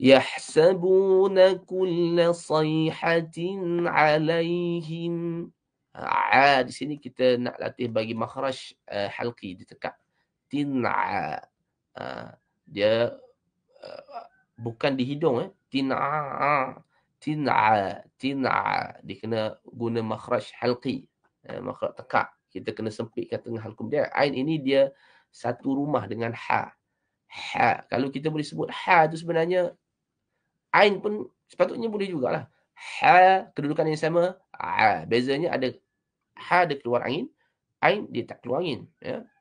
يحسبون كل صيحة عليهم Ha, di sini kita nak latih bagi makhraj uh, halqi di tekak. Tin'a. dia bukan di hidung. Eh. Tin'a. Tin'a. Tin'a. Dia kena guna makhraj halqi. Uh, makhraj tekak. Kita kena kat tengah halkum dia. Ain ini dia satu rumah dengan ha. Ha. Kalau kita boleh sebut ha tu sebenarnya Ain pun sepatutnya boleh jugalah. Ha, kedudukan yang sama. Ha, bezanya ada ha ada keluar angin. Ain dia tak keluar angin. Ya.